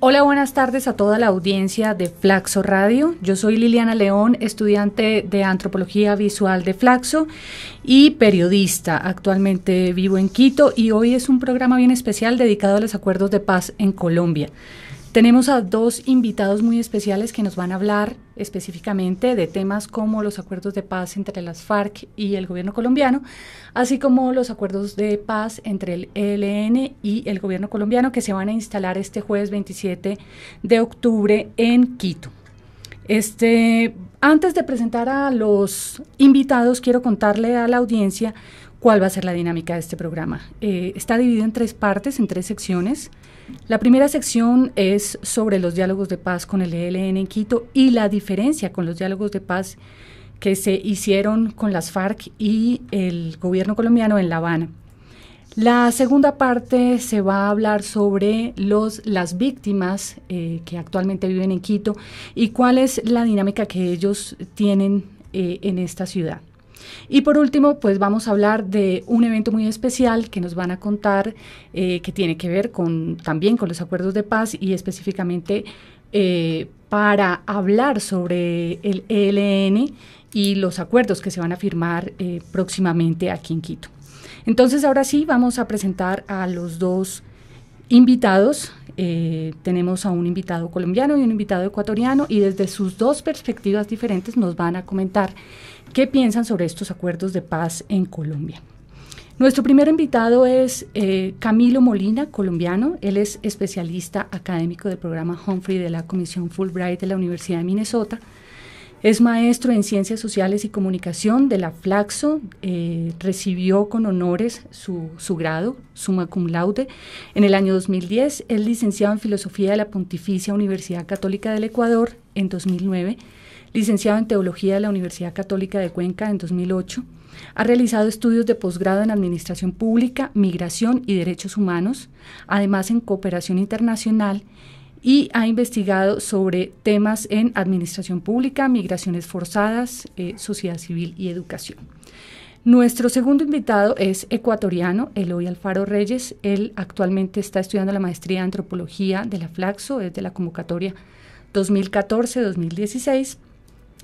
Hola, buenas tardes a toda la audiencia de Flaxo Radio. Yo soy Liliana León, estudiante de Antropología Visual de Flaxo y periodista. Actualmente vivo en Quito y hoy es un programa bien especial dedicado a los acuerdos de paz en Colombia. Tenemos a dos invitados muy especiales que nos van a hablar específicamente de temas como los acuerdos de paz entre las FARC y el gobierno colombiano, así como los acuerdos de paz entre el ELN y el gobierno colombiano que se van a instalar este jueves 27 de octubre en Quito. Este, antes de presentar a los invitados, quiero contarle a la audiencia cuál va a ser la dinámica de este programa. Eh, está dividido en tres partes, en tres secciones. La primera sección es sobre los diálogos de paz con el ELN en Quito y la diferencia con los diálogos de paz que se hicieron con las FARC y el gobierno colombiano en La Habana. La segunda parte se va a hablar sobre los, las víctimas eh, que actualmente viven en Quito y cuál es la dinámica que ellos tienen eh, en esta ciudad. Y por último, pues vamos a hablar de un evento muy especial que nos van a contar eh, que tiene que ver con también con los acuerdos de paz y específicamente eh, para hablar sobre el ELN y los acuerdos que se van a firmar eh, próximamente aquí en Quito. Entonces, ahora sí, vamos a presentar a los dos invitados. tenemos a un invitado colombiano y un invitado ecuatoriano y desde sus dos perspectivas diferentes nos van a comentar ¿Qué piensan sobre estos acuerdos de paz en Colombia? Nuestro primer invitado es eh, Camilo Molina, colombiano. Él es especialista académico del programa Humphrey de la Comisión Fulbright de la Universidad de Minnesota. Es maestro en Ciencias Sociales y Comunicación de la Flaxo. Eh, recibió con honores su, su, grado, summa cum laude, en el año 2010. Es licenciado en Filosofía de la Pontificia Universidad Católica del Ecuador en 2009 licenciado en Teología de la Universidad Católica de Cuenca en 2008. Ha realizado estudios de posgrado en Administración Pública, Migración y Derechos Humanos, además en Cooperación Internacional y ha investigado sobre temas en Administración Pública, Migraciones Forzadas, eh, Sociedad Civil y Educación. Nuestro segundo invitado es ecuatoriano, Eloy Alfaro Reyes. Él actualmente está estudiando la maestría de antropología de la Flaxo desde la convocatoria 2014-2016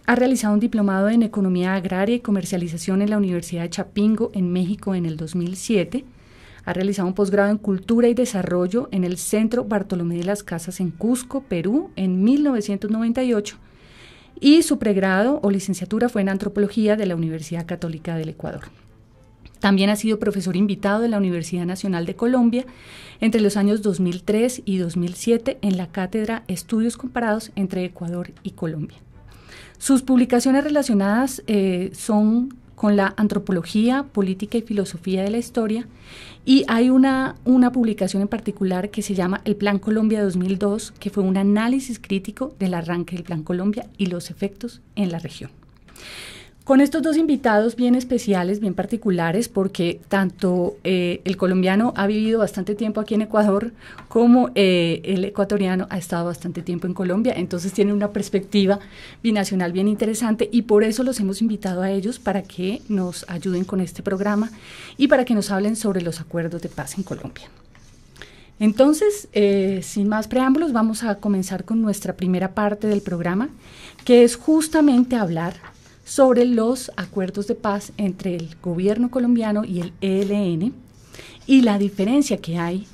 ha realizado un diplomado en Economía Agraria y Comercialización en la Universidad de Chapingo, en México, en el 2007. Ha realizado un posgrado en Cultura y Desarrollo en el Centro Bartolomé de las Casas en Cusco, Perú, en 1998. Y su pregrado o licenciatura fue en Antropología de la Universidad Católica del Ecuador. También ha sido profesor invitado de la Universidad Nacional de Colombia entre los años 2003 y 2007 en la cátedra Estudios Comparados entre Ecuador y Colombia. Sus publicaciones relacionadas eh, son con la antropología, política y filosofía de la historia. Y hay una, una publicación en particular que se llama El Plan Colombia 2002, que fue un análisis crítico del arranque del Plan Colombia y los efectos en la región. Con estos dos invitados bien especiales, bien particulares, porque tanto eh, el colombiano ha vivido bastante tiempo aquí en Ecuador como eh, el ecuatoriano ha estado bastante tiempo en Colombia, entonces tienen una perspectiva binacional bien interesante y por eso los hemos invitado a ellos para que nos ayuden con este programa y para que nos hablen sobre los acuerdos de paz en Colombia. Entonces, eh, sin más preámbulos, vamos a comenzar con nuestra primera parte del programa, que es justamente hablar sobre los acuerdos de paz entre el gobierno colombiano y el ELN y la diferencia que hay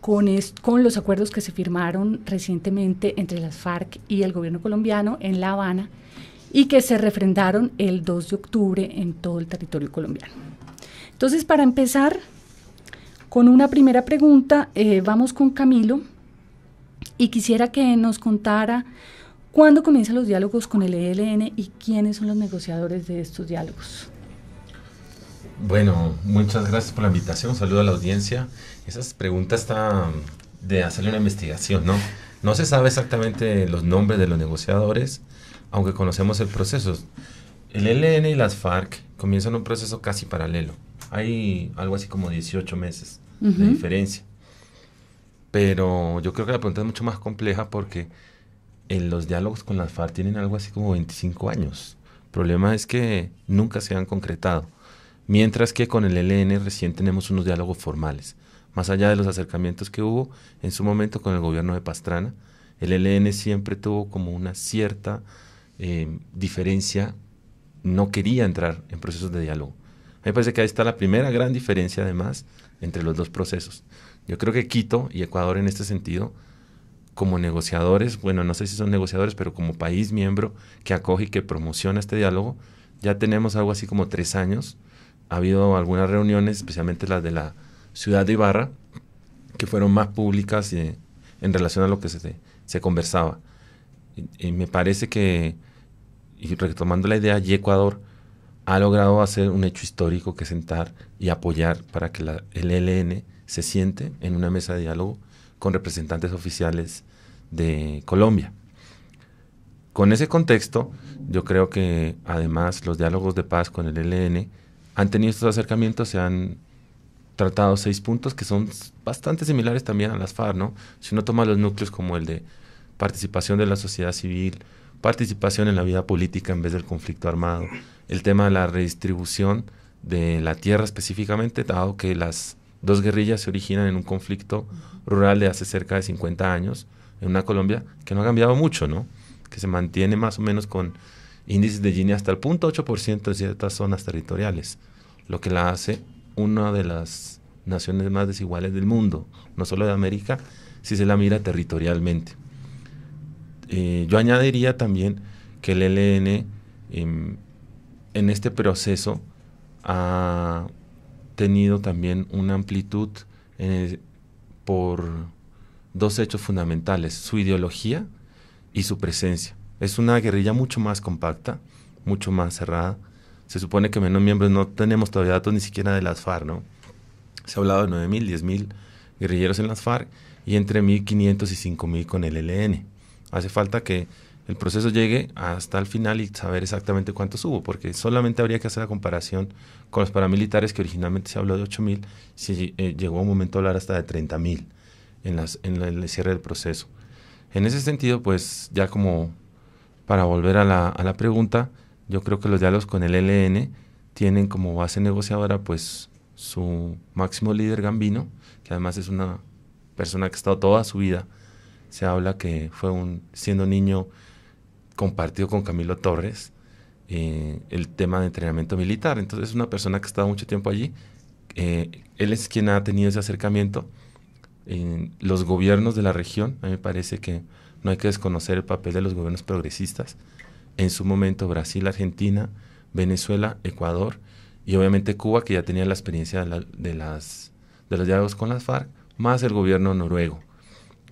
con, con los acuerdos que se firmaron recientemente entre las FARC y el gobierno colombiano en La Habana y que se refrendaron el 2 de octubre en todo el territorio colombiano. Entonces, para empezar con una primera pregunta, eh, vamos con Camilo y quisiera que nos contara ¿Cuándo comienzan los diálogos con el ELN y quiénes son los negociadores de estos diálogos? Bueno, muchas gracias por la invitación. Saludo a la audiencia. Esas preguntas están de hacerle una investigación, ¿no? No se sabe exactamente los nombres de los negociadores, aunque conocemos el proceso. El ELN y las FARC comienzan un proceso casi paralelo. Hay algo así como 18 meses de diferencia. Pero yo creo que la pregunta es mucho más compleja porque en los diálogos con las FARC tienen algo así como 25 años. El problema es que nunca se han concretado. Mientras que con el ELN recién tenemos unos diálogos formales. Más allá de los acercamientos que hubo en su momento con el gobierno de Pastrana, el ELN siempre tuvo como una cierta eh, diferencia, no quería entrar en procesos de diálogo. me parece que ahí está la primera gran diferencia además entre los dos procesos. Yo creo que Quito y Ecuador en este sentido como negociadores, bueno, no sé si son negociadores, pero como país miembro que acoge y que promociona este diálogo, ya tenemos algo así como tres años. Ha habido algunas reuniones, especialmente las de la ciudad de Ibarra, que fueron más públicas en relación a lo que se, conversaba. Y, me parece que, y retomando la idea, y Ecuador ha logrado hacer un hecho histórico que sentar y apoyar para que la, el ELN se siente en una mesa de diálogo con representantes oficiales de Colombia. Con ese contexto, yo creo que además los diálogos de paz con el ELN han tenido estos acercamientos, se han tratado seis puntos que son bastante similares también a las FARC, ¿no? Si uno toma los núcleos como el de participación de la sociedad civil, participación en la vida política en vez del conflicto armado, el tema de la redistribución de la tierra específicamente, dado que las Dos guerrillas se originan en un conflicto rural de hace cerca de 50 años, en una Colombia que no ha cambiado mucho, ¿no? Que se mantiene más o menos con índices de Gini hasta el punto 0.8% en ciertas zonas territoriales, lo que la hace una de las naciones más desiguales del mundo, no solo de América, si se la mira territorialmente. Eh, yo añadiría también que el e LN em, en este proceso ha tenido también una amplitud por dos hechos fundamentales, su ideología y su presencia. Es una guerrilla mucho más compacta, mucho más cerrada. Se supone que menos miembros, no tenemos todavía datos ni siquiera de las FARC, ¿no? Se ha hablado de 9.000, 10.000 guerrilleros en las FARC y entre 1.500 y 5.000 con el e ln Hace falta que el proceso llegue hasta el final y saber exactamente cuántos hubo, porque solamente habría que hacer la comparación con los paramilitares, que originalmente se habló de 8.000, si llegó eh, llegó un momento a hablar hasta de 30.000 en, en, el cierre del proceso. En ese sentido, pues ya como para volver a la, a la pregunta, yo creo que los diálogos con el LN tienen como base negociadora pues su máximo líder Gambino, que además es una persona que ha estado toda su vida, se habla que fue un, siendo niño compartido con Camilo Torres eh, el tema de entrenamiento militar. Entonces es una persona que ha estado mucho tiempo allí. Eh, él es quien ha tenido ese acercamiento. los gobiernos de la región, a mí me parece que no hay que desconocer el papel de los gobiernos progresistas. En su momento Brasil, Argentina, Venezuela, Ecuador y obviamente Cuba, que ya tenía la experiencia de, las, de los diálogos con las FARC, más el gobierno noruego.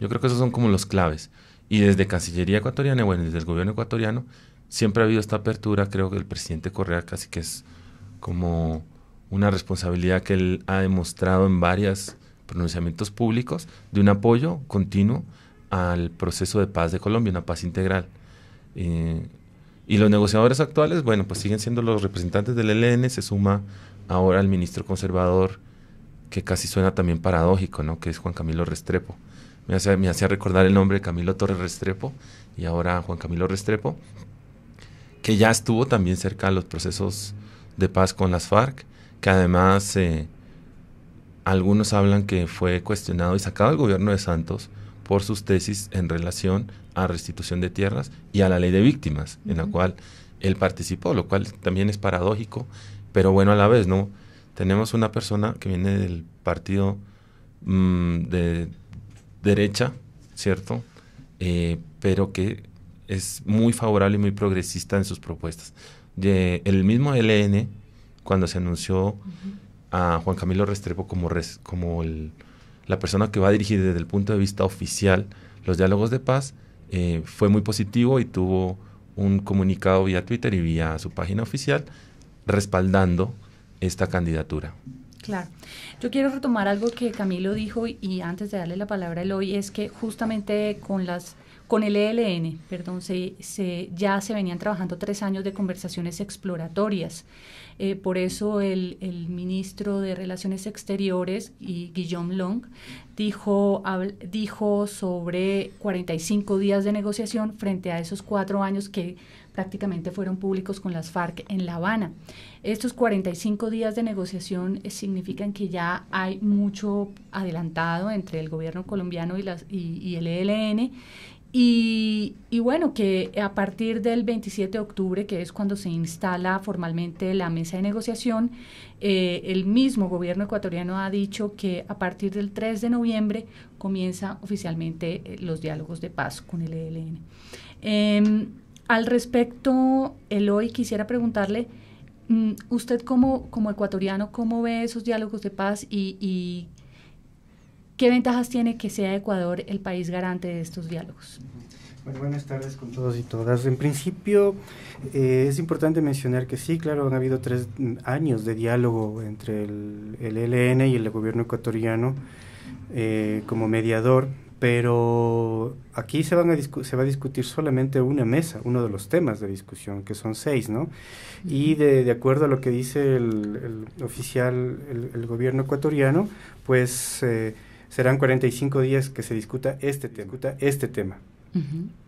Yo creo que esos son como los claves. Y desde Cancillería ecuatoriana, bueno, desde el gobierno ecuatoriano, siempre ha habido esta apertura. Creo que el presidente Correa casi que es como una responsabilidad que él ha demostrado en varios pronunciamientos públicos de un apoyo continuo al proceso de paz de Colombia, una paz integral. Eh, y los negociadores actuales, bueno, pues siguen siendo los representantes del ELN, se suma ahora al ministro conservador, que casi suena también paradójico, ¿no? Que es Juan Camilo Restrepo me hacía, recordar el nombre de Camilo Torres Restrepo y ahora Juan Camilo Restrepo, que ya estuvo también cerca de los procesos de paz con las FARC, que además eh, algunos hablan que fue cuestionado y sacado del gobierno de Santos por sus tesis en relación a restitución de tierras y a la ley de víctimas, en la cual él participó, lo cual también es paradójico, pero bueno a la vez, ¿no? Tenemos una persona que viene del partido mm, de derecha, ¿cierto? Eh, pero que es muy favorable y muy progresista en sus propuestas. Eh, el mismo LN, cuando se anunció a Juan Camilo Restrepo como, como la persona que va a dirigir desde el punto de vista oficial los diálogos de paz, eh, fue muy positivo y tuvo un comunicado vía Twitter y vía su página oficial respaldando esta candidatura. Claro. Yo quiero retomar algo que Camilo dijo y antes de darle la palabra a Eloy es que justamente con las con el ELN, perdón, se, se, ya se venían trabajando tres años de conversaciones exploratorias. Eh, por eso el, el, ministro de Relaciones Exteriores, y Guillaume Long, dijo, dijo sobre 45 días de negociación frente a esos cuatro años que prácticamente fueron públicos con las FARC en La Habana. Estos 45 días de negociación eh, significan que ya hay mucho adelantado entre el gobierno colombiano y, las, y, el ELN y, bueno, que a partir del 27 de octubre, que es cuando se instala formalmente la mesa de negociación, eh, el mismo gobierno ecuatoriano ha dicho que a partir del 3 de noviembre comienza oficialmente eh, los diálogos de paz con el ELN. Em, al respecto, Eloy, quisiera preguntarle, mm, usted como, como ecuatoriano, ¿cómo ve esos diálogos de paz y, qué ventajas tiene que sea Ecuador el país garante de estos diálogos? buenas tardes con todos y todas. En principio, eh, es importante mencionar que sí, claro, han habido tres mm, años de diálogo entre el, ELN e y el gobierno ecuatoriano eh, como mediador pero aquí se, van a se va a discutir solamente una mesa, uno de los temas de discusión, que son seis, ¿no? Y de, acuerdo a lo que dice el, oficial, el, gobierno ecuatoriano, pues eh, serán 45 días que se discuta este, este tema.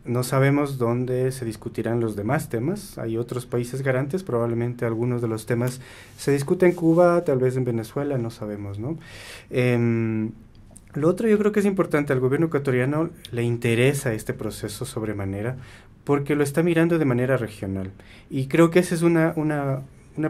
No sabemos dónde se discutirán los demás temas. Hay otros países garantes, probablemente algunos de los temas se discuten en Cuba, tal vez en Venezuela, no sabemos, ¿no? Em, lo otro yo creo que es importante, al gobierno ecuatoriano le interesa este proceso sobremanera porque lo está mirando de manera regional. Y creo que esa es una, una,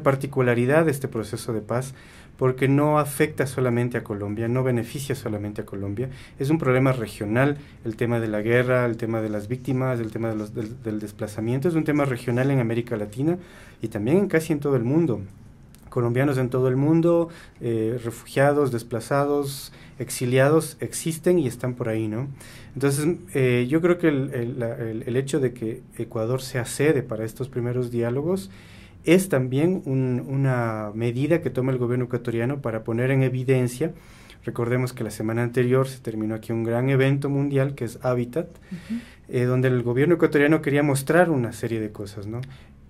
particularidad de este proceso de paz porque no afecta solamente a Colombia, no beneficia solamente a Colombia. Es un problema regional, el tema de la guerra, el tema de las víctimas, el tema del, desplazamiento, es un tema regional en América Latina y también en casi en todo el mundo colombianos en todo el mundo, eh, refugiados, desplazados, exiliados, existen y están por ahí, ¿no? Entonces, eh, yo creo que el, hecho de que Ecuador sea sede para estos primeros diálogos es también una medida que toma el gobierno ecuatoriano para poner en evidencia Recordemos que la semana anterior se terminó aquí un gran evento mundial que es Habitat, eh, donde el gobierno ecuatoriano quería mostrar una serie de cosas, ¿no?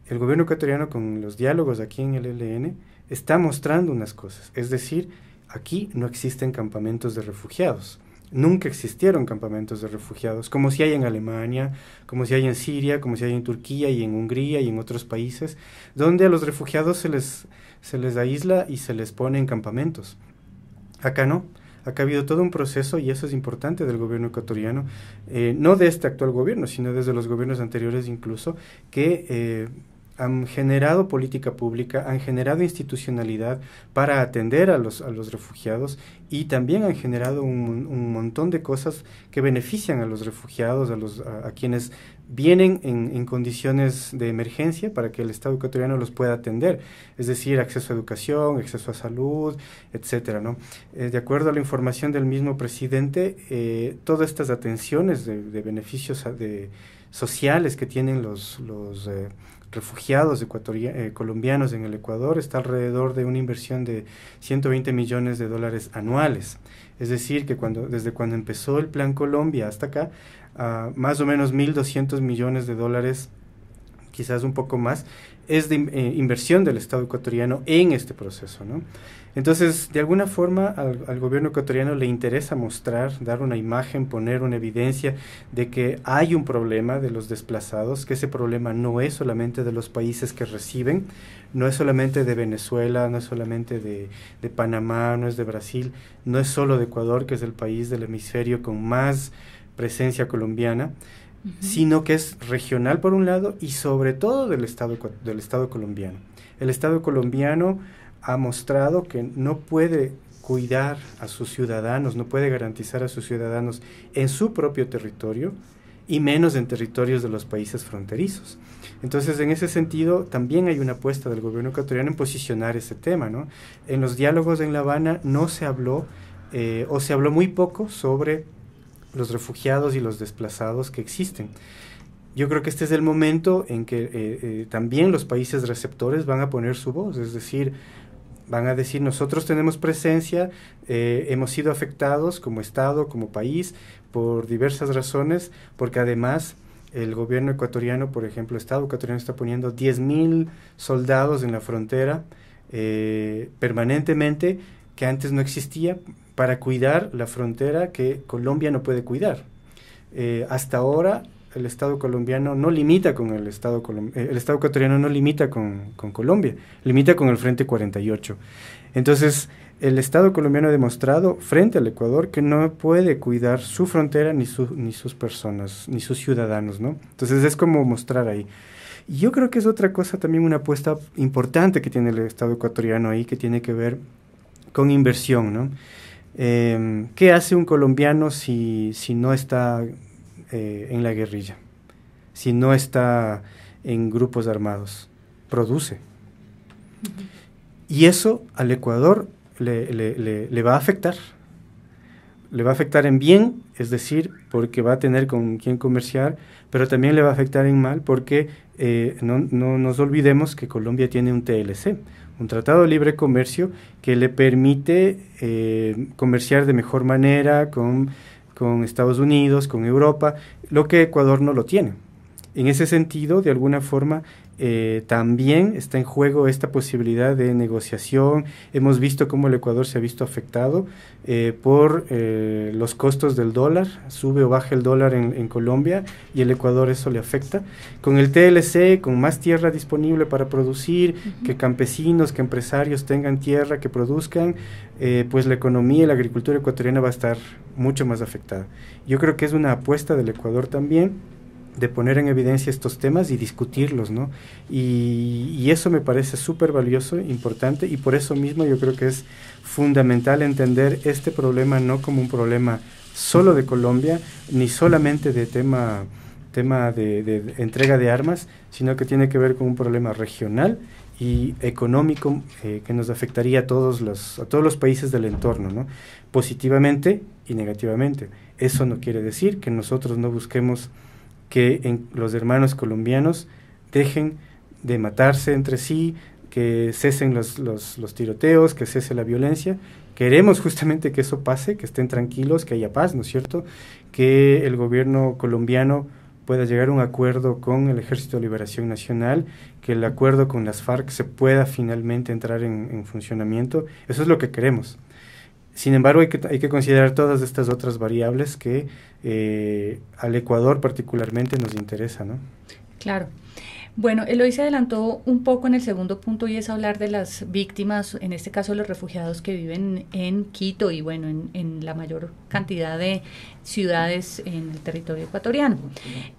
El gobierno ecuatoriano con los diálogos aquí en el e LN está mostrando unas cosas. Es decir, aquí no existen campamentos de refugiados. Nunca existieron campamentos de refugiados, como si hay en Alemania, como si hay en Siria, como si hay en Turquía y en Hungría y en otros países, donde a los refugiados se les, se les aísla y se les pone en campamentos. Acá no. Acá ha habido todo un proceso, y eso es importante del gobierno ecuatoriano, eh, no de este actual gobierno, sino desde los gobiernos anteriores incluso, que eh, han generado política pública, han generado institucionalidad para atender a los, a los refugiados y también han generado un, montón de cosas que benefician a los refugiados, a, los, a, quienes vienen en, en, condiciones de emergencia para que el Estado ecuatoriano los pueda atender, es decir, acceso a educación, acceso a salud, etcétera. ¿no? Eh, de acuerdo a la información del mismo presidente, eh, todas estas atenciones de, beneficios de, sociales que tienen los, los eh, refugiados eh, colombianos en el Ecuador está alrededor de una inversión de 120 millones de dólares anuales. Es decir, que cuando, desde cuando empezó el Plan Colombia hasta acá, ah, más o menos 1.200 millones de dólares quizás un poco más, es de eh, inversión del Estado ecuatoriano en este proceso. ¿no? Entonces, de alguna forma al, gobierno ecuatoriano le interesa mostrar, dar una imagen, poner una evidencia de que hay un problema de los desplazados, que ese problema no es solamente de los países que reciben, no es solamente de Venezuela, no es solamente de Panamá, no es de Brasil, no es solo de Ecuador, que es el país del hemisferio con más presencia colombiana, sino que es regional por un lado y sobre todo del Estado, del Estado colombiano. El Estado colombiano ha mostrado que no puede cuidar a sus ciudadanos, no puede garantizar a sus ciudadanos en su propio territorio y menos en territorios de los países fronterizos. Entonces, en ese sentido, también hay una apuesta del gobierno ecuatoriano en posicionar ese tema. ¿no? En los diálogos en La Habana no se habló eh, o se habló muy poco sobre los refugiados y los desplazados que existen. Yo creo que este es el momento en que eh, eh, también los países receptores van a poner su voz, es decir, van a decir nosotros tenemos presencia, eh, hemos sido afectados como Estado, como país, por diversas razones, porque además el gobierno ecuatoriano, por ejemplo, el Estado ecuatoriano está poniendo 10.000 soldados en la frontera permanentemente, que antes no existía, para cuidar la frontera que Colombia no puede cuidar. Eh, hasta ahora el Estado colombiano no limita con el Estado, eh, el Estado ecuatoriano no limita con, Colombia, limita con el Frente 48. Entonces, el Estado colombiano ha demostrado frente al Ecuador que no puede cuidar su frontera ni, ni sus personas, ni sus ciudadanos, ¿no? Entonces, es como mostrar ahí. Y yo creo que es otra cosa también una apuesta importante que tiene el Estado ecuatoriano ahí, que tiene que ver con inversión, ¿no? Em, ¿Qué hace un colombiano si, si no está eh, en la guerrilla? Si no está en grupos armados. Produce. Y eso al Ecuador le, va a afectar. Le va a afectar en bien, es decir, porque va a tener con quién comerciar, pero también le va a afectar en mal porque eh, no, no nos olvidemos que Colombia tiene un TLC, un tratado de libre comercio que le permite eh, comerciar de mejor manera con, con Estados Unidos, con Europa, lo que Ecuador no lo tiene. En ese sentido, de alguna forma, eh, también está en juego esta posibilidad de negociación. Hemos visto cómo el Ecuador se ha visto afectado eh, por eh, los costos del dólar, sube o baja el dólar en, Colombia y el Ecuador eso le afecta. Con el TLC, con más tierra disponible para producir, que campesinos, que empresarios tengan tierra, que produzcan, pues la economía y la agricultura ecuatoriana va a estar mucho más afectada. Yo creo que es una apuesta del Ecuador también de poner en evidencia estos temas y discutirlos, ¿no? Y, eso me parece súper valioso, importante, y por eso mismo yo creo que es fundamental entender este problema no como un problema solo de Colombia, ni solamente de tema, tema de, entrega de armas, sino que tiene que ver con un problema regional y económico eh, que nos afectaría a todos los a todos los países del entorno positivamente y negativamente eso no quiere decir que nosotros no busquemos que en los hermanos colombianos dejen de matarse entre sí, que cesen los, los, tiroteos, que cese la violencia. Queremos justamente que eso pase, que estén tranquilos, que haya paz, ¿no es cierto? Que el gobierno colombiano pueda llegar a un acuerdo con el Ejército de Liberación Nacional, que el acuerdo con las FARC se pueda finalmente entrar en funcionamiento. Eso es lo que queremos. Sin embargo, hay que, hay que considerar todas estas otras variables que eh, al Ecuador particularmente nos interesa, ¿no? Claro. Bueno, Eloy se adelantó un poco en el segundo punto y es hablar de las víctimas, en este caso los refugiados que viven en Quito y bueno, en, la mayor cantidad de ciudades en el territorio ecuatoriano.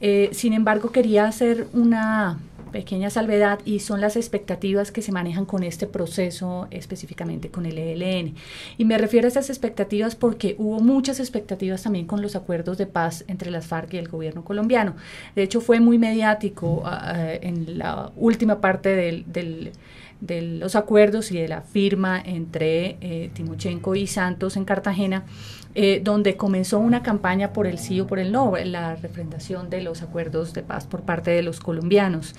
Eh, sin embargo, quería hacer una pequeña salvedad y son las expectativas que se manejan con este proceso específicamente con el ELN. Y me refiero a esas expectativas porque hubo muchas expectativas también con los acuerdos de paz entre las FARC y el gobierno colombiano. De hecho, fue muy mediático ah, ah, en la última parte del de los acuerdos y de la firma entre Timuchenko eh, Timochenko y Santos en Cartagena, eh, donde comenzó una campaña por el sí o por el no, la refrendación de los acuerdos de paz por parte de los colombianos.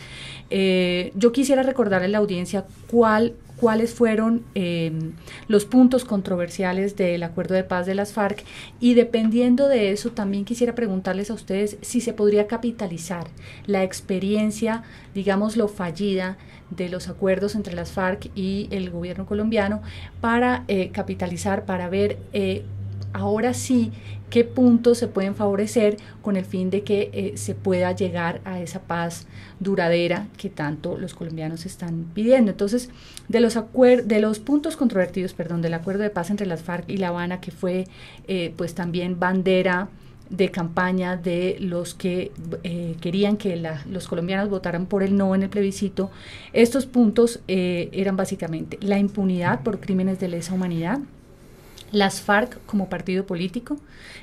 Eh, yo quisiera recordar en la audiencia cuál cuáles fueron eh, los puntos controversiales del acuerdo de paz de las FARC y dependiendo de eso también quisiera preguntarles a ustedes si se podría capitalizar la experiencia, digamos, lo fallida de los acuerdos entre las FARC y el gobierno colombiano para eh, capitalizar, para ver eh, ahora sí qué puntos se pueden favorecer con el fin de que eh, se pueda llegar a esa paz duradera que tanto los colombianos están pidiendo. Entonces, de los, puntos controvertidos, perdón, del acuerdo de paz entre las FARC y La Habana, que fue eh, pues también bandera de campaña de los que eh, querían que los colombianos votaran por el no en el plebiscito, estos puntos eran básicamente la impunidad por crímenes de lesa humanidad, las FARC como partido político,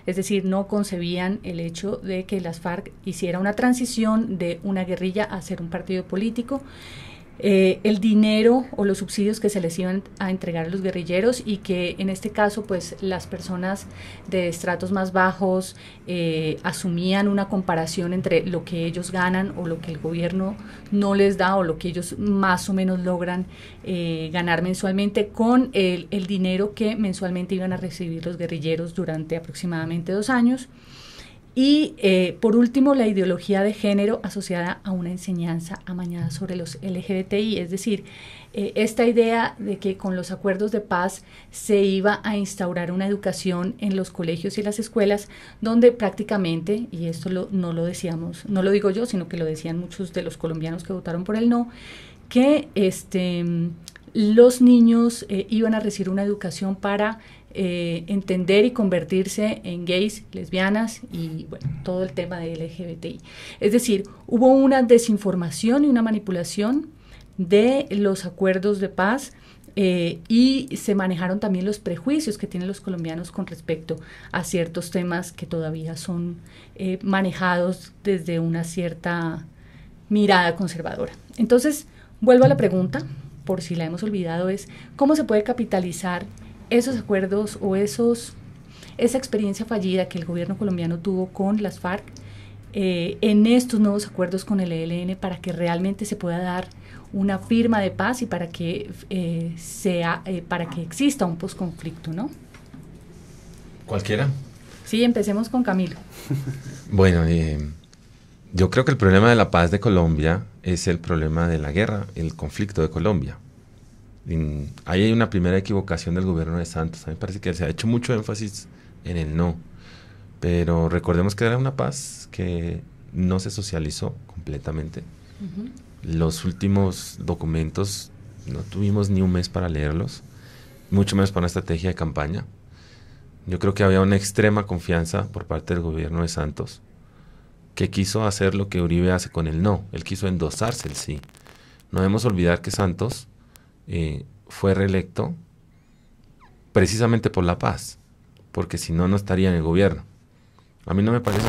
es decir, no concebían el hecho de que las FARC hiciera una transición de una guerrilla a ser un partido político eh, el dinero o los subsidios que se les iban a entregar a los guerrilleros y que en este caso pues las personas de estratos más bajos eh, asumían una comparación entre lo que ellos ganan o lo que el gobierno no les da o lo que ellos más o menos logran eh, ganar mensualmente con el dinero que mensualmente iban a recibir los guerrilleros durante aproximadamente dos años. Y eh, por último, la ideología de género asociada a una enseñanza amañada sobre los LGBTI, es decir, eh, esta idea de que con los acuerdos de paz se iba a instaurar una educación en los colegios y las escuelas donde prácticamente, y esto no lo decíamos, no lo digo yo, sino que lo decían muchos de los colombianos que votaron por el no, que este, los niños eh, iban a recibir una educación para eh, entender y convertirse en gays, lesbianas y bueno, todo el tema de LGBTI. Es decir, hubo una desinformación y una manipulación de los acuerdos de paz eh, y se manejaron también los prejuicios que tienen los colombianos con respecto a ciertos temas que todavía son eh, manejados desde una cierta mirada conservadora. Entonces, vuelvo a la pregunta, por si la hemos olvidado, es cómo se puede capitalizar esos acuerdos o esos, esa experiencia fallida que el gobierno colombiano tuvo con las FARC eh, en estos nuevos acuerdos con el ELN para que realmente se pueda dar una firma de paz y para que eh, sea eh, para que exista un posconflicto, ¿no? Cualquiera. Sí, empecemos con Camilo. bueno, yo creo que el problema de la paz de Colombia es el problema de la guerra, el conflicto de Colombia ahí hay una primera equivocación del gobierno de Santos. A mí me parece que se ha hecho mucho énfasis en el no. Pero recordemos que era una paz que no se socializó completamente. Los últimos documentos no tuvimos ni un mes para leerlos, mucho menos para una estrategia de campaña. Yo creo que había una extrema confianza por parte del gobierno de Santos, que quiso hacer lo que Uribe hace con el no, él quiso endosarse el sí. No debemos olvidar que Santos eh, fue reelecto precisamente por la paz, porque si no, no estaría en el gobierno. A mí no me parece,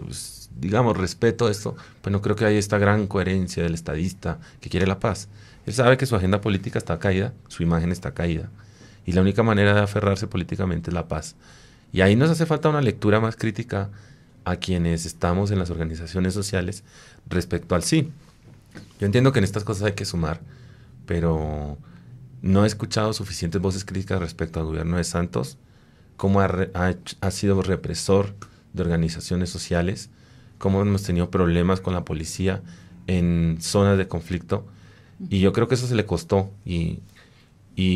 pues, digamos, respeto esto, pues no creo que haya esta gran coherencia del estadista que quiere la paz. Él sabe que su agenda política está caída, su imagen está caída, y la única manera de aferrarse políticamente es la paz. Y ahí nos hace falta una lectura más crítica a quienes estamos en las organizaciones sociales respecto al sí. Yo entiendo que en estas cosas hay que sumar pero no he escuchado suficientes voces críticas respecto al gobierno de Santos, cómo ha, sido represor de organizaciones sociales, cómo hemos tenido problemas con la policía en zonas de conflicto. Y yo creo que eso se le costó y,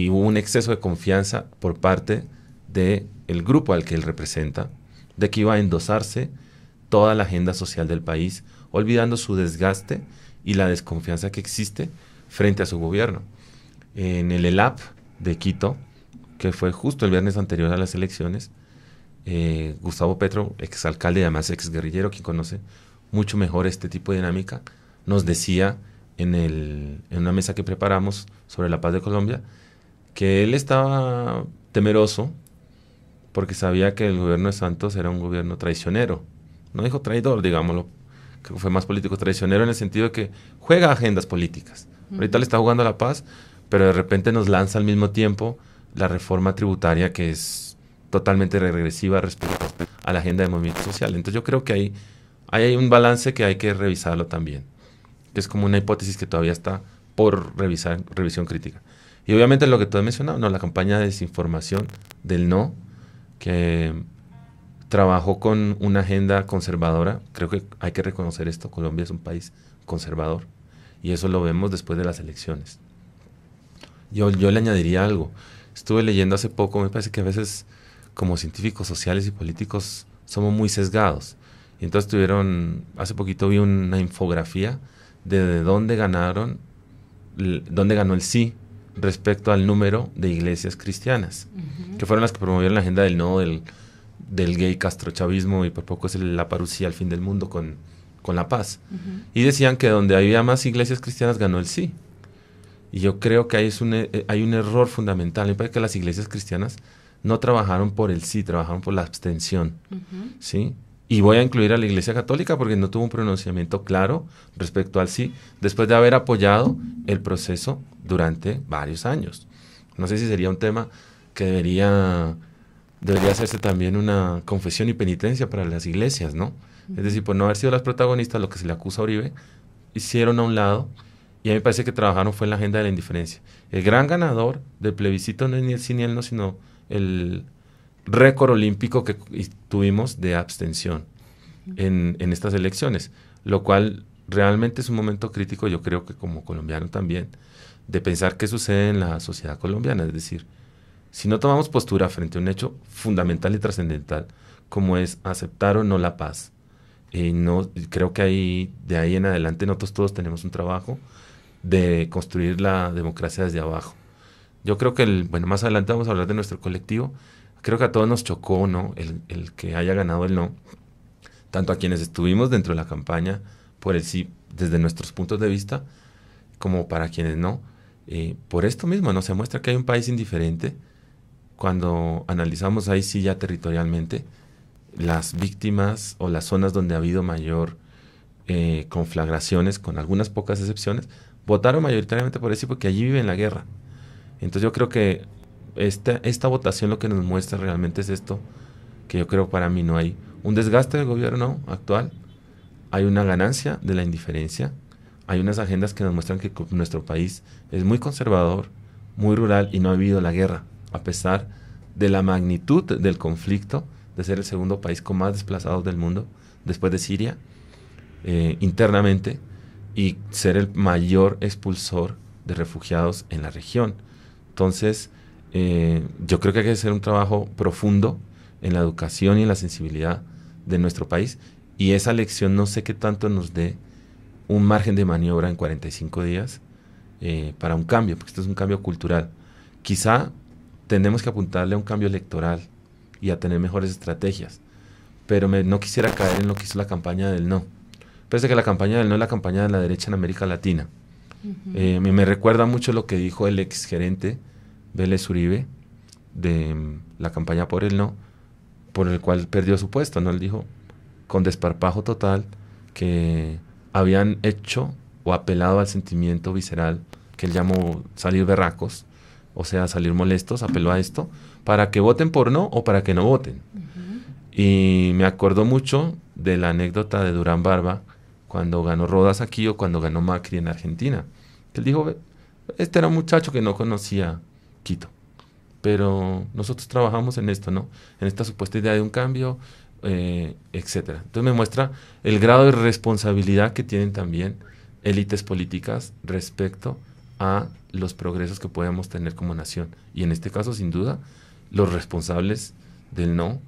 hubo un exceso de confianza por parte del el grupo al que él representa, de que iba a endosarse toda la agenda social del país, olvidando su desgaste y la desconfianza que existe frente a su gobierno. En el ELAP de Quito, que fue justo el viernes anterior a las elecciones, eh, Gustavo Petro, exalcalde y además exguerrillero, quien conoce mucho mejor este tipo de dinámica, nos decía en, el, en una mesa que preparamos sobre la paz de Colombia que él estaba temeroso porque sabía que el gobierno de Santos era un gobierno traicionero. No dijo traidor, digámoslo, que fue más político traicionero en el sentido de que juega agendas políticas. Ahorita le está jugando a La Paz, pero de repente nos lanza al mismo tiempo la reforma tributaria que es totalmente regresiva respecto a la agenda de movimiento social. Entonces yo creo que ahí, hay un balance que hay que revisarlo también. Es como una hipótesis que todavía está por revisar, revisión crítica. Y obviamente lo que tú has mencionado, la campaña de desinformación del no, que trabajó con una agenda conservadora. Creo que hay que reconocer esto. Colombia es un país conservador y eso lo vemos después de las elecciones. Yo, yo le añadiría algo. Estuve leyendo hace poco, me parece que a veces como científicos sociales y políticos somos muy sesgados. Y entonces tuvieron, hace poquito vi una infografía de, dónde ganaron, dónde ganó el sí respecto al número de iglesias cristianas, que fueron las que promovieron la agenda del no, del, del gay castrochavismo y por poco es la parucía al fin del mundo con con la paz. Y decían que donde había más iglesias cristianas ganó el sí. Y yo creo que un, eh, eh, hay un error fundamental. Me parece que las iglesias cristianas no trabajaron por el sí, trabajaron por la abstención. ¿sí? Y voy a incluir a la Iglesia Católica porque no tuvo un pronunciamiento claro respecto al sí, después de haber apoyado el proceso durante varios años. No sé si sería un tema que debería, debería hacerse también una confesión y penitencia para las iglesias, ¿no? Es decir, por no haber sido las protagonistas, lo que se le acusa a Uribe, hicieron a un lado y a mí me parece que trabajaron fue en la agenda de la indiferencia. El gran ganador del plebiscito no es ni el sí no, sino el récord olímpico que tuvimos de abstención en, en estas elecciones, lo cual realmente es un momento crítico, yo creo que como colombiano también, de pensar qué sucede en la sociedad colombiana. Es decir, si no tomamos postura frente a un hecho fundamental y trascendental como es aceptar o no la paz, y no, creo que ahí, de ahí en adelante nosotros todos tenemos un trabajo de construir la democracia desde abajo. Yo creo que, el, bueno, más adelante vamos a hablar de nuestro colectivo. Creo que a todos nos chocó, ¿no? El, que haya ganado el no. Tanto a quienes estuvimos dentro de la campaña por el sí, desde nuestros puntos de vista, como para quienes no. Eh, por esto mismo, ¿no? Se muestra que hay un país indiferente cuando analizamos ahí sí ya territorialmente las víctimas o las zonas donde ha habido mayor eh, conflagraciones, con algunas pocas excepciones, votaron mayoritariamente por eso porque allí viven la guerra. Entonces yo creo que esta, esta votación lo que nos muestra realmente es esto, que yo creo para mí no hay un desgaste del gobierno actual, hay una ganancia de la indiferencia, hay unas agendas que nos muestran que nuestro país es muy conservador, muy rural y no ha habido la guerra, a pesar de la magnitud del conflicto de ser el segundo país con más desplazados del mundo, después de Siria, eh, internamente, y ser el mayor expulsor de refugiados en la región. Entonces, eh, yo creo que hay que hacer un trabajo profundo en la educación y en la sensibilidad de nuestro país, y esa lección no sé qué tanto nos dé un margen de maniobra en 45 días eh, para un cambio, porque esto es un cambio cultural. Quizá tenemos que apuntarle a un cambio electoral y a tener mejores estrategias. Pero no quisiera caer en lo que hizo la campaña del no. Pese que la campaña del no es la campaña de la derecha en América Latina. Eh, me, recuerda mucho lo que dijo el exgerente Vélez Uribe de mm, la campaña por el no, por el cual perdió su puesto. ¿no? Él dijo con desparpajo total que habían hecho o apelado al sentimiento visceral que él llamó salir berracos, o sea, salir molestos, apeló a esto, para que voten por no o para que no voten. Y me acuerdo mucho de la anécdota de Durán Barba cuando ganó Rodas aquí o cuando ganó Macri en Argentina. Él dijo, este era un muchacho que no conocía Quito, pero nosotros trabajamos en esto, ¿no? En esta supuesta idea de un cambio, eh, etcétera. Entonces me muestra el grado de responsabilidad que tienen también élites políticas respecto a los progresos que podemos tener como nación. Y en este caso, sin duda, los responsables del no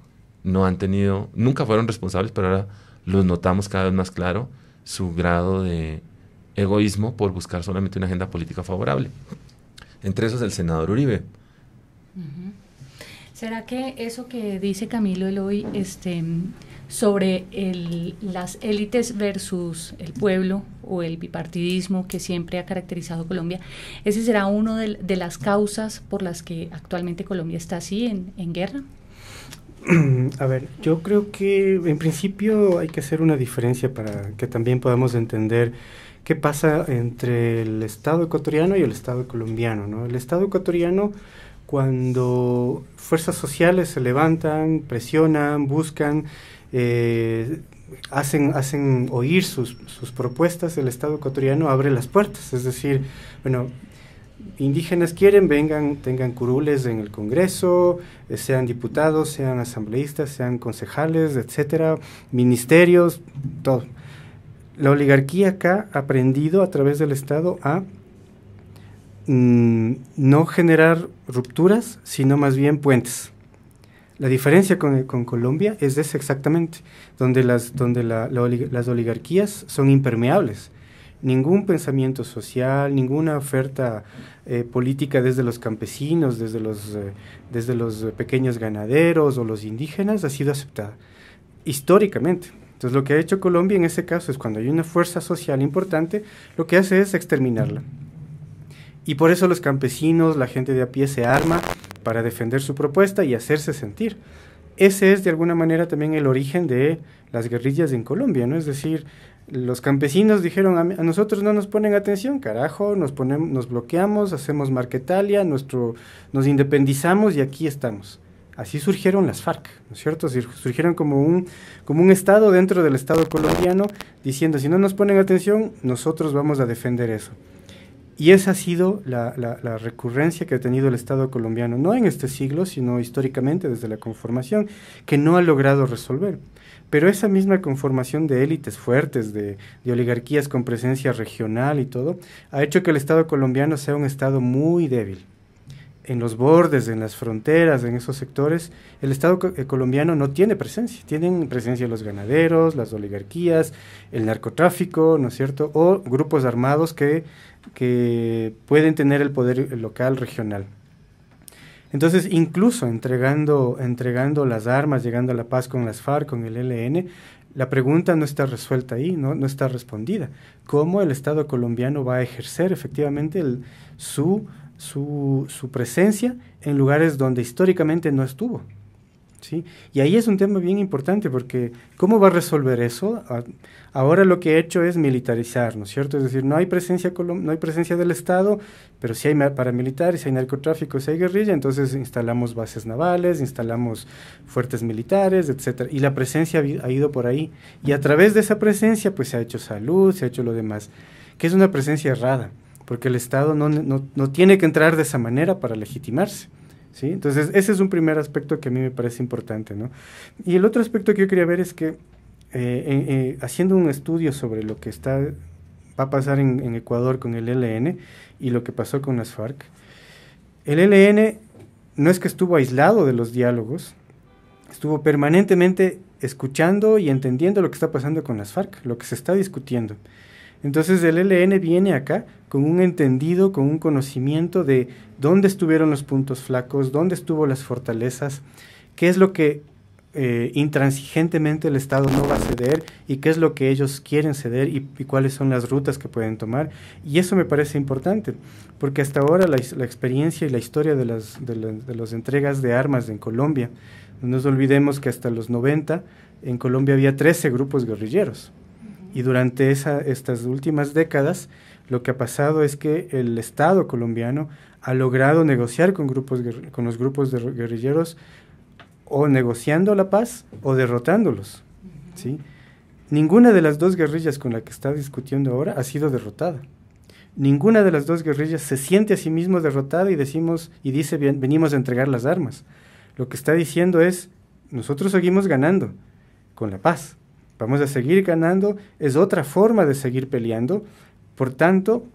no han tenido, nunca fueron responsables, pero ahora los notamos cada vez más claro su grado de egoísmo por buscar solamente una agenda política favorable. Entre esos el senador Uribe. ¿Será que eso que dice Camilo Eloy este, sobre el, las élites versus el pueblo o el bipartidismo que siempre ha caracterizado Colombia. ¿Ese será uno de, de las causas por las que actualmente Colombia está así en, en guerra? A ver, yo creo que en principio hay que hacer una diferencia para que también podamos entender qué pasa entre el Estado ecuatoriano y el Estado colombiano. ¿no? El Estado ecuatoriano, cuando fuerzas sociales se levantan, presionan, buscan eh, hacen, hacen oír sus, propuestas, el Estado ecuatoriano abre las puertas, es decir, bueno, indígenas quieren, vengan, tengan curules en el Congreso, eh, sean diputados, sean asambleístas, sean concejales, etcétera, ministerios, todo. La oligarquía acá ha aprendido a través del Estado a mm, no generar rupturas, sino más bien puentes. La diferencia con, Colombia es esa exactamente, donde, las, donde las oligarquías son impermeables. Ningún pensamiento social, ninguna oferta eh, política desde los campesinos, desde los, eh, desde los pequeños ganaderos o los indígenas ha sido aceptada históricamente. Entonces lo que ha hecho Colombia en ese caso es cuando hay una fuerza social importante, lo que hace es exterminarla. Y por eso los campesinos, la gente de a pie se arma para defender su propuesta y hacerse sentir. Ese es de alguna manera también el origen de las guerrillas en Colombia, ¿no? Es decir, los campesinos dijeron, a, nosotros no nos ponen atención, carajo, nos, ponemos, nos bloqueamos, hacemos marquetalia, nuestro, nos independizamos y aquí estamos. Así surgieron las FARC, ¿no es cierto? Surgieron como un, como un Estado dentro del Estado colombiano diciendo, si no nos ponen atención, nosotros vamos a defender eso. Y esa ha sido la, recurrencia que ha tenido el Estado colombiano, no en este siglo, sino históricamente desde la conformación, que no ha logrado resolver. Pero esa misma conformación de élites fuertes, de oligarquías con presencia regional y todo, ha hecho que el Estado colombiano sea un Estado muy débil en los bordes, en las fronteras, en esos sectores, el Estado eh, colombiano no tiene presencia. Tienen presencia los ganaderos, las oligarquías, el narcotráfico, ¿no es cierto? O grupos armados que, pueden tener el poder local, regional. Entonces, incluso entregando, entregando las armas, llegando a la paz con las FARC, con el LN, la pregunta no está resuelta ahí, no, no está respondida. ¿Cómo el Estado colombiano va a ejercer efectivamente el, su su, presencia en lugares donde históricamente no estuvo. ¿Sí? Y ahí es un tema bien importante porque ¿cómo va a resolver eso? Ah, ahora lo que he hecho es militarizar, ¿no es cierto? Es decir, no hay presencia, no hay presencia del Estado, pero si hay paramilitares, hay narcotráfico, si hay guerrilla, entonces instalamos bases navales, instalamos fuertes militares, etc. Y la presencia ha ido por ahí. Y a través de esa presencia, pues se ha hecho salud, se ha hecho lo demás, que es una presencia errada porque el Estado no, tiene que entrar de esa manera para legitimarse. ¿sí? Entonces, ese es un primer aspecto que a mí me parece importante. Y el otro aspecto que yo quería ver es que, eh, eh, eh, haciendo un estudio sobre lo que está, va a pasar en, en, Ecuador con el LN y lo que pasó con las FARC, el LN no es que estuvo aislado de los diálogos, estuvo permanentemente escuchando y entendiendo lo que está pasando con las FARC, lo que se está discutiendo. Entonces el LN viene acá con un entendido, con un conocimiento de dónde estuvieron los puntos flacos, dónde estuvo las fortalezas, qué es lo que eh, intransigentemente el Estado no va a ceder y qué es lo que ellos quieren ceder y, cuáles son las rutas que pueden tomar. Y eso me parece importante, porque hasta ahora la, experiencia y la historia de las, de, entregas de armas en Colombia, no nos olvidemos que hasta los 90 en Colombia había 13 grupos guerrilleros. Y durante esa, estas últimas décadas lo que ha pasado es que el Estado colombiano ha logrado negociar con, grupos, con los grupos de guerrilleros o negociando la paz o derrotándolos. ¿sí? Ninguna de las dos guerrillas con la que está discutiendo ahora ha sido derrotada. Ninguna de las dos guerrillas se siente a sí misma derrotada y decimos y dice venimos a entregar las armas. Lo que está diciendo es nosotros seguimos ganando con la paz. Vamos a seguir ganando, es otra forma de seguir peleando, por tanto,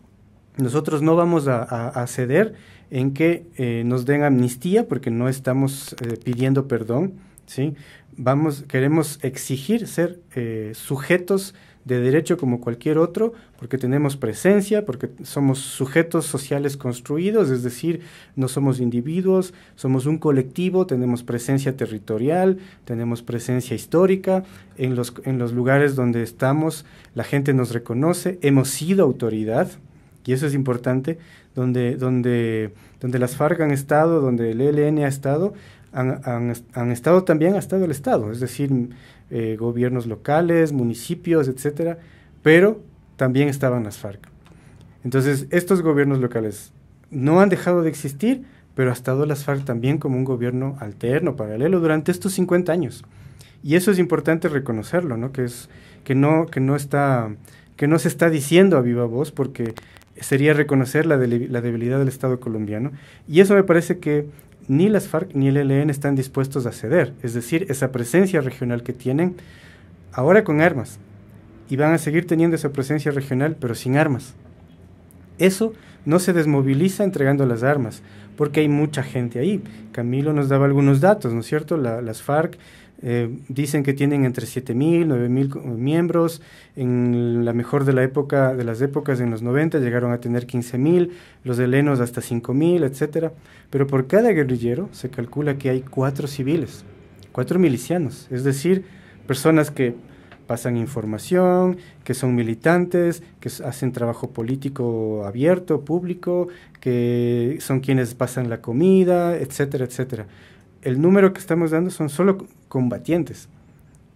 nosotros no vamos a, ceder en que eh, nos den amnistía porque no estamos eh, pidiendo perdón, ¿sí? Vamos, queremos exigir ser eh, sujetos de derecho como cualquier otro, porque tenemos presencia, porque somos sujetos sociales construidos, es decir, no somos individuos, somos un colectivo, tenemos presencia territorial, tenemos presencia histórica, en los, en los lugares donde estamos la gente nos reconoce, hemos sido autoridad, y eso es importante, donde, donde, donde las FARC han estado, donde el ELN ha estado, han, han, estado también, ha estado el Estado, es decir, eh, gobiernos locales, municipios, etcétera, pero también estaban las FARC. Entonces, estos gobiernos locales no han dejado de existir, pero ha estado las FARC también como un gobierno alterno, paralelo, durante estos 50 años. Y eso es importante reconocerlo, ¿no? Que, es, que, no, que, no, está, que no se está diciendo a viva voz porque sería reconocer la debilidad del Estado colombiano. Y eso me parece que ni las FARC ni el ELN e están dispuestos a ceder, es decir, esa presencia regional que tienen ahora con armas, y van a seguir teniendo esa presencia regional pero sin armas. Eso no se desmoviliza entregando las armas, porque hay mucha gente ahí. Camilo nos daba algunos datos, ¿no es cierto? las FARC eh, dicen que tienen entre 7.000, 9.000 miembros. En la mejor de, la época, de las épocas, en los 90, llegaron a tener 15.000, los helenos hasta 5.000, etc. Pero por cada guerrillero se calcula que hay cuatro civiles, cuatro milicianos, es decir, personas que pasan información, que son militantes, que hacen trabajo político abierto, público, que son quienes pasan la comida, etcétera, etcétera el número que estamos dando son solo combatientes.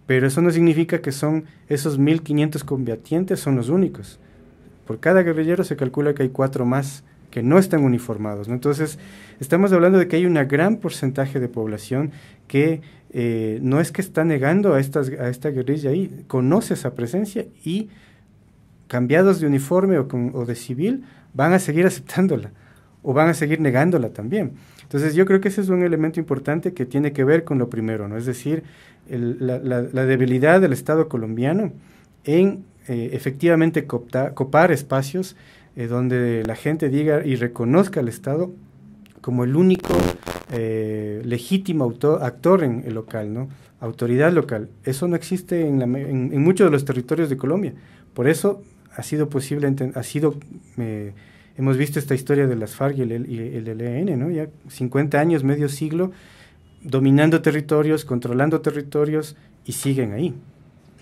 Pero eso no significa que son esos 1.500 combatientes son los únicos. Por cada guerrillero se calcula que hay cuatro más que no están uniformados. Entonces, estamos hablando de que hay un gran porcentaje de población que eh, no es que está negando a, esta guerrilla ahí, conoce esa presencia y cambiados de uniforme o de civil van a seguir aceptándola o van a seguir negándola también. Entonces yo creo que ese es un elemento importante que tiene que ver con lo primero, ¿no? Es decir, la, debilidad del Estado colombiano en eh, efectivamente copar espacios eh, donde la gente diga y reconozca al Estado como el único eh, legítimo actor en el local, ¿no? Autoridad local. Eso no existe en, en, muchos de los territorios de Colombia. Por eso ha sido posible, ha sido hemos visto esta historia de las FARC y el, y e ¿no? Ya 50 años, medio siglo, dominando territorios, controlando territorios y siguen ahí.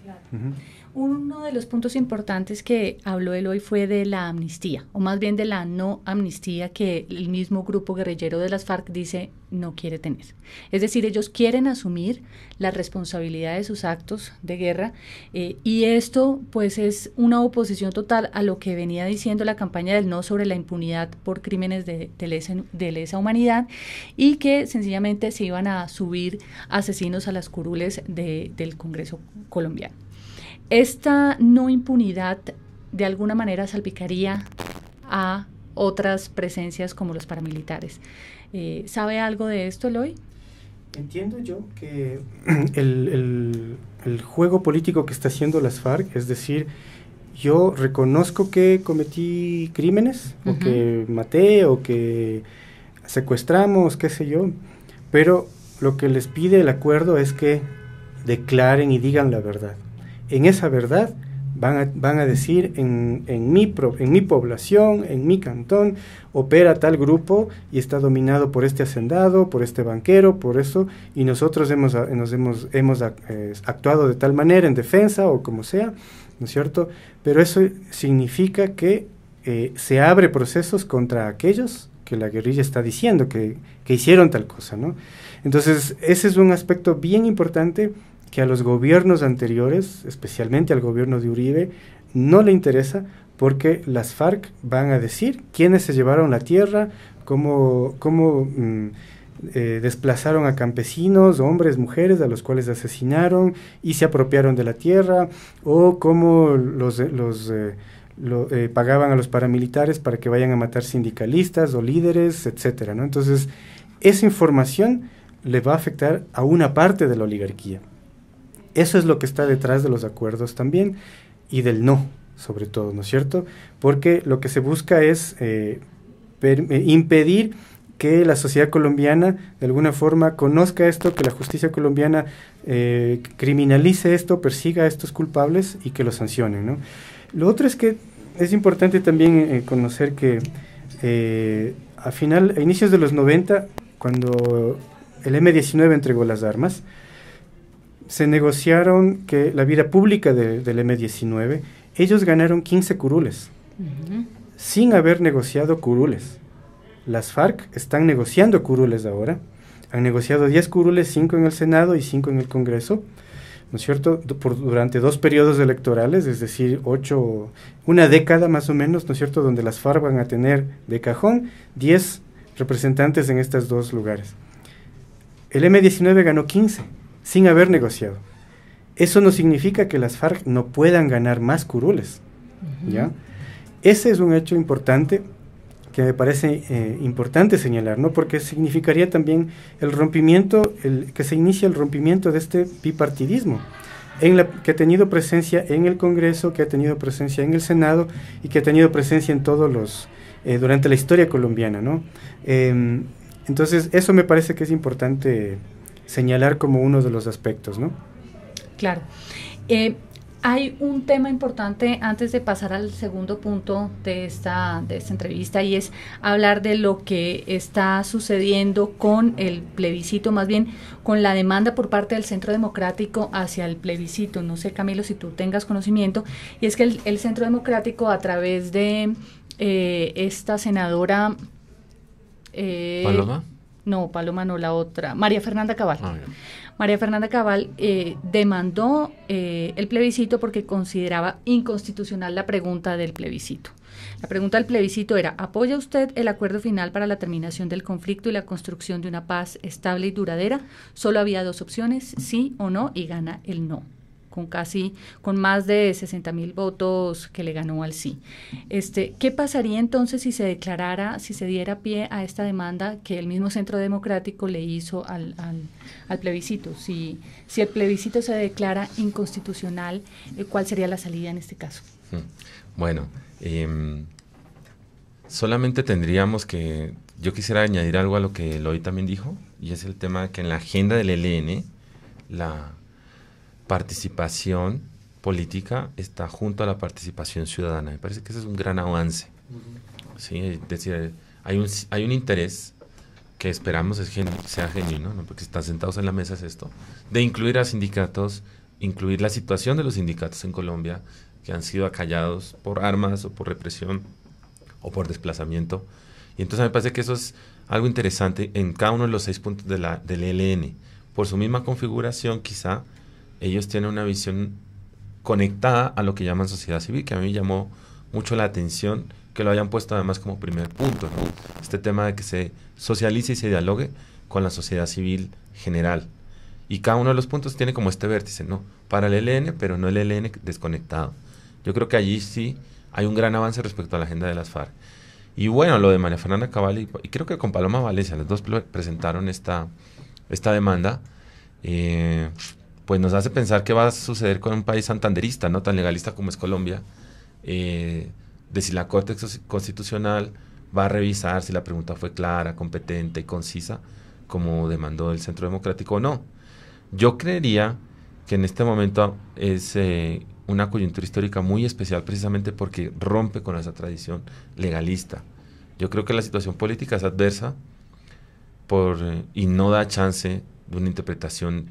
Claro. Uno de los puntos importantes que habló él hoy fue de la amnistía, o más bien de la no amnistía que el mismo grupo guerrillero de las FARC dice no quiere tener. Es decir, ellos quieren asumir la responsabilidad de sus actos de guerra eh, y esto pues es una oposición total a lo que venía diciendo la campaña del no sobre la impunidad por crímenes de, lesa, humanidad y que sencillamente se iban a subir asesinos a las curules del Congreso colombiano. Esta no impunidad de alguna manera salpicaría a otras presencias como los paramilitares. Eh, ¿Sabe algo de esto, Eloy? Entiendo yo que el, juego político que está haciendo las FARC, es decir, yo reconozco que cometí crímenes, o que maté, o que secuestramos, qué sé yo, pero lo que les pide el acuerdo es que declaren y digan la verdad en esa verdad van a, van a decir en, mi en mi población, en mi cantón, opera tal grupo y está dominado por este hacendado, por este banquero, por eso, y nosotros hemos, nos hemos, eh, actuado de tal manera en defensa o como sea, ¿no es cierto? Pero eso significa que eh, se abre procesos contra aquellos que la guerrilla está diciendo que, que hicieron tal cosa, ¿no? Entonces, ese es un aspecto bien importante que a los gobiernos anteriores, especialmente al gobierno de Uribe, no le interesa porque las FARC van a decir quiénes se llevaron la tierra, cómo, mm, eh, desplazaron a campesinos, hombres, mujeres, a los cuales asesinaron y se apropiaron de la tierra, o cómo los, los eh, eh, pagaban a los paramilitares para que vayan a matar sindicalistas o líderes, etc. Entonces, esa información le va a afectar a una parte de la oligarquía. Eso es lo que está detrás de los acuerdos también y del no, sobre todo, ¿no es cierto? Porque lo que se busca es eh, eh, impedir que la sociedad colombiana de alguna forma conozca esto, que la justicia colombiana eh, criminalice esto, persiga a estos culpables y que los sancionen. ¿no? Lo otro es que es importante también conocer que a, final, a inicios de los 90, cuando el M-19 entregó las armas, se negociaron que la vida pública del M19, ellos ganaron 15 curules, sin haber negociado curules. Las FARC están negociando curules ahora, han negociado 10 curules, 5 en el Senado y 5 en el Congreso, ¿no es cierto?, Por, durante dos periodos electorales, es decir, ocho, una década más o menos, ¿no es cierto?, donde las FARC van a tener de cajón 10 representantes en estos dos lugares. El M19 ganó 15 sin haber negociado. Eso no significa que las FARC no puedan ganar más curules. ¿ya? Ese es un hecho importante que me parece eh, importante señalar, ¿no? porque significaría también el rompimiento, el, que se inicia el rompimiento de este bipartidismo, que ha tenido presencia en el Congreso, que ha tenido presencia en el Senado y que ha tenido presencia en todos los, eh, durante la historia colombiana. ¿no? Em, entonces, eso me parece que es importante señalar como uno de los aspectos, ¿no? Claro. Eh, hay un tema importante antes de pasar al segundo punto de esta, de esta entrevista y es hablar de lo que está sucediendo con el plebiscito, más bien con la demanda por parte del Centro Democrático hacia el plebiscito. No sé, Camilo, si tú tengas conocimiento. Y es que el, Centro Democrático a través de eh, esta senadora... Eh, Paloma. No, Paloma no, la otra. María Fernanda Cabal. Ah, María Fernanda Cabal eh, demandó eh, el plebiscito porque consideraba inconstitucional la pregunta del plebiscito. La pregunta del plebiscito era, ¿apoya usted el acuerdo final para la terminación del conflicto y la construcción de una paz estable y duradera? Solo había dos opciones, sí o no, y gana el no con casi, con más de 60 mil votos que le ganó al sí. Este, ¿Qué pasaría entonces si se declarara, si se diera pie a esta demanda que el mismo Centro Democrático le hizo al, al, plebiscito? Si, si el plebiscito se declara inconstitucional, eh, ¿cuál sería la salida en este caso? Mm. Bueno, em, solamente tendríamos que, yo quisiera añadir algo a lo que Eloy también dijo, y es el tema que en la agenda del ELN, la participación política está junto a la participación ciudadana. Me parece que ese es un gran avance. ¿sí? hay un, hay un interés que esperamos es sea genuino, ¿no? porque están sentados en la mesa es esto, de incluir a sindicatos, incluir la situación de los sindicatos en Colombia que han sido acallados por armas o por represión o por desplazamiento. Y entonces me parece que eso es algo interesante en cada uno de los seis puntos de la, del ELN. Por su misma configuración quizá ellos tienen una visión conectada a lo que llaman sociedad civil, que a mí me llamó mucho la atención que lo hayan puesto además como primer punto, este tema de que se socialice y se dialogue con la sociedad civil general. Y cada uno de los puntos tiene como este vértice, ¿no? Para el e LN, pero no el e LN desconectado. Yo creo que allí sí hay un gran avance respecto a la agenda de las FARC. Y bueno, lo de María Fernanda Cabal y, creo que con Paloma Valencia, las dos presentaron esta, esta demanda. Eh, pues nos hace pensar qué va a suceder con un país santanderista, ¿no? Tan legalista como es Colombia, eh, de si la Corte Constitucional va a revisar si la pregunta fue clara, competente y concisa, como demandó el Centro Democrático o no. Yo creería que en este momento es eh, una coyuntura histórica muy especial precisamente porque rompe con esa tradición legalista. Yo creo que la situación política es adversa eh, y no da chance de una interpretación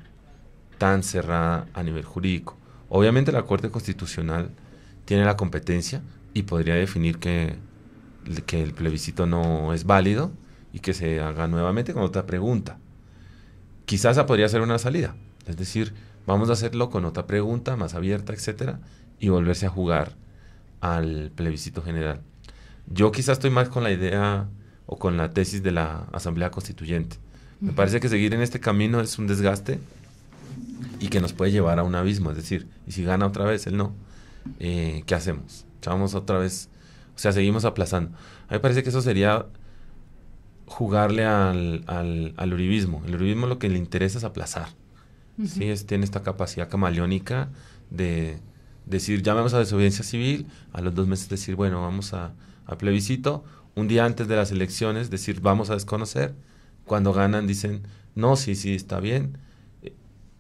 tan cerrada a nivel jurídico. Obviamente la Corte Constitucional tiene la competencia y podría definir que, que el plebiscito no es válido y que se haga nuevamente con otra pregunta. Quizás esa podría ser una salida. Es decir, vamos a hacerlo con otra pregunta más abierta, etcétera, y volverse a jugar al plebiscito general. Yo quizás estoy más con la idea o con la tesis de la Asamblea Constituyente. Me parece que seguir en este camino es un desgaste y que nos puede llevar a un abismo. Es decir, y si gana otra vez, él no, eh, ¿qué hacemos? vamos otra vez, o sea, seguimos aplazando. A mí me parece que eso sería jugarle al, al, al uribismo. El uribismo lo que le interesa es aplazar. ¿sí? tiene esta capacidad camaleónica de decir, llamemos a desobediencia civil, a los dos meses decir, bueno, vamos a, a plebiscito, un día antes de las elecciones decir, vamos a desconocer, cuando ganan dicen, no, sí, sí, está bien,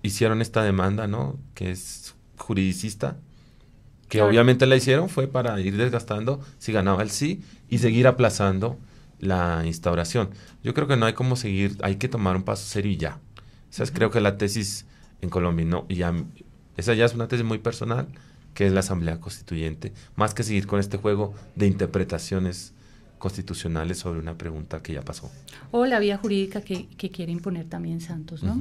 hicieron esta demanda, ¿no? Que es juridicista, que obviamente la hicieron fue para ir desgastando si ganaba el sí y seguir aplazando la instauración. Yo creo que no hay como seguir, hay que tomar un paso serio y ya. O sea, creo que la tesis en Colombia, ¿no? Y ya, esa ya es una tesis muy personal, que es la Asamblea Constituyente, más que seguir con este juego de interpretaciones constitucionales sobre una pregunta que ya pasó. O la vía jurídica que, quiere imponer también Santos, ¿no?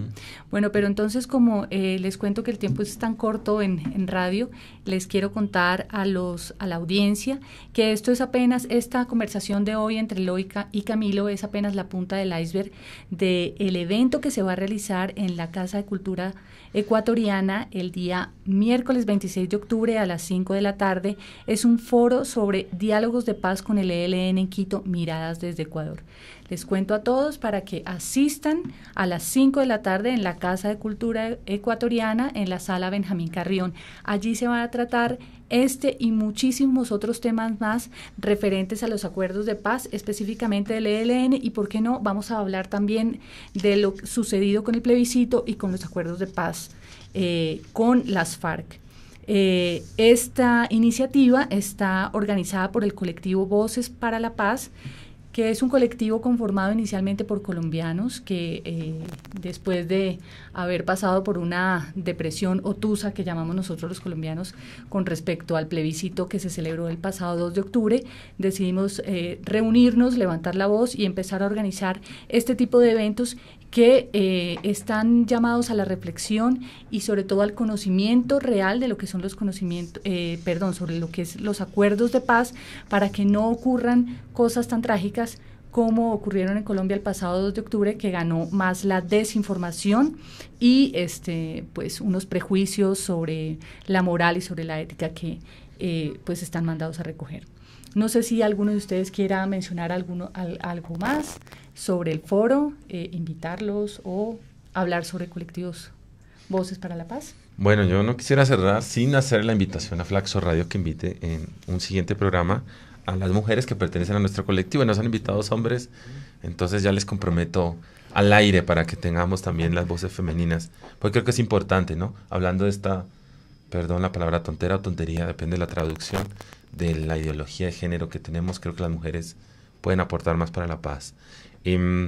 Bueno, pero entonces como eh, les cuento que el tiempo es tan corto en, radio, les quiero contar a, los, a la audiencia que esto es apenas, esta conversación de hoy entre Loica y Camilo es apenas la punta del iceberg del el evento que se va a realizar en la Casa de Cultura ecuatoriana el día miércoles 26 de octubre a las 5 de la tarde. Es un foro sobre diálogos de paz con el ELN en Quito, miradas desde Ecuador. Les cuento a todos para que asistan a las 5 de la tarde en la Casa de Cultura Ecuatoriana en la sala Benjamín Carrión. Allí se van a tratar este y muchísimos otros temas más referentes a los acuerdos de paz, específicamente del ELN y, por qué no, vamos a hablar también de lo sucedido con el plebiscito y con los acuerdos de paz eh, con las FARC. Eh, esta iniciativa está organizada por el colectivo Voces para la Paz que es un colectivo conformado inicialmente por colombianos que eh, después de haber pasado por una depresión otusa que llamamos nosotros los colombianos con respecto al plebiscito que se celebró el pasado 2 de octubre, decidimos eh, reunirnos, levantar la voz y empezar a organizar este tipo de eventos que eh, están llamados a la reflexión y sobre todo al conocimiento real de lo que son los conocimientos, eh, perdón, sobre lo que es los acuerdos de paz para que no ocurran cosas tan trágicas como ocurrieron en Colombia el pasado 2 de octubre, que ganó más la desinformación y este, pues, unos prejuicios sobre la moral y sobre la ética que eh, pues están mandados a recoger. No sé si alguno de ustedes quiera mencionar alguno, algo más sobre el foro, eh, invitarlos o hablar sobre colectivos Voces para la Paz. Bueno, yo no quisiera cerrar sin hacer la invitación a Flaxo Radio que invite en un siguiente programa a las mujeres que pertenecen a nuestro colectivo. Nos han invitado hombres, entonces ya les comprometo al aire para que tengamos también las voces femeninas, porque creo que es importante, ¿no? Hablando de esta, perdón la palabra tontera o tontería, depende de la traducción, de la ideología de género que tenemos, creo que las mujeres pueden aportar más para la paz. Mm,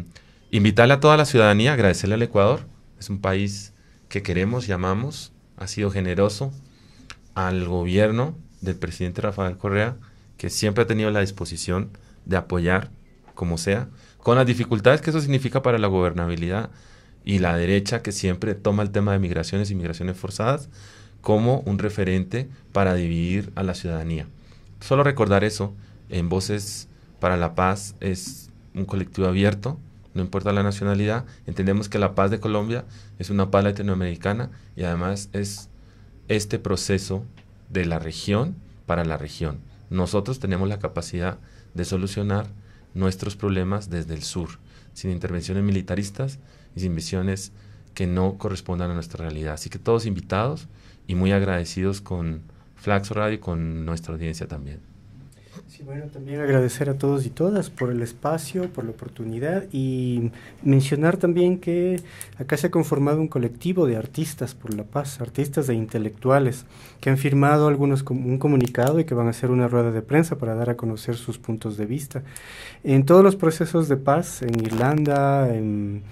invitarle a toda la ciudadanía, agradecerle al Ecuador, es un país que queremos y amamos, ha sido generoso al gobierno del presidente Rafael Correa, que siempre ha tenido la disposición de apoyar como sea, con las dificultades que eso significa para la gobernabilidad y la derecha que siempre toma el tema de migraciones y migraciones forzadas como un referente para dividir a la ciudadanía. Solo recordar eso en voces para la paz es un colectivo abierto, no importa la nacionalidad. Entendemos que la paz de Colombia es una paz latinoamericana y además es este proceso de la región para la región. Nosotros tenemos la capacidad de solucionar nuestros problemas desde el sur, sin intervenciones militaristas y sin visiones que no correspondan a nuestra realidad. Así que todos invitados y muy agradecidos con Flaxo Radio y con nuestra audiencia también bueno, también agradecer a todos y todas por el espacio, por la oportunidad y mencionar también que acá se ha conformado un colectivo de artistas por la paz, artistas e intelectuales que han firmado algunos un comunicado y que van a hacer una rueda de prensa para dar a conocer sus puntos de vista. En todos los procesos de paz, en Irlanda, en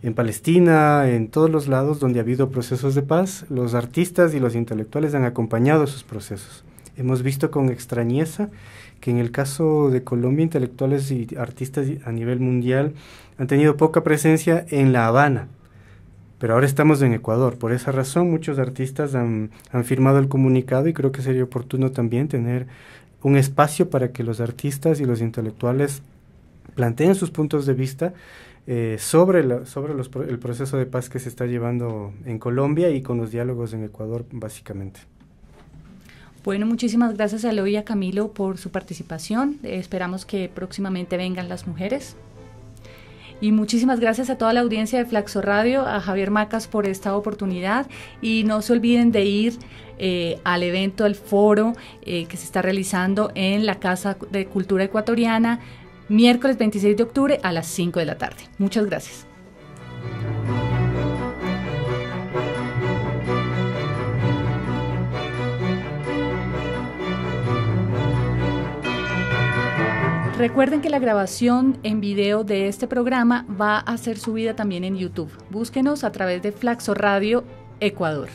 en Palestina, en todos los lados donde ha habido procesos de paz, los artistas y los intelectuales han acompañado esos procesos. Hemos visto con extrañeza que en el caso de Colombia intelectuales y artistas a nivel mundial han tenido poca presencia en La Habana, pero ahora estamos en Ecuador. Por esa razón muchos artistas han, firmado el comunicado y creo que sería oportuno también tener un espacio para que los artistas y los intelectuales planteen sus puntos de vista eh, sobre, sobre el proceso de paz que se está llevando en Colombia y con los diálogos en Ecuador, básicamente. Bueno, muchísimas gracias a Eloy y a Camilo por su participación. Esperamos que próximamente vengan las mujeres. Y muchísimas gracias a toda la audiencia de Flaxo Radio, a Javier Macas por esta oportunidad. Y no se olviden de ir eh, al evento, al foro eh, que se está realizando en la Casa de Cultura Ecuatoriana, miércoles 26 de octubre a las 5 de la tarde. Muchas gracias. Recuerden que la grabación en video de este programa va a ser subida también en YouTube. Búsquenos a través de Flaxo Radio Ecuador.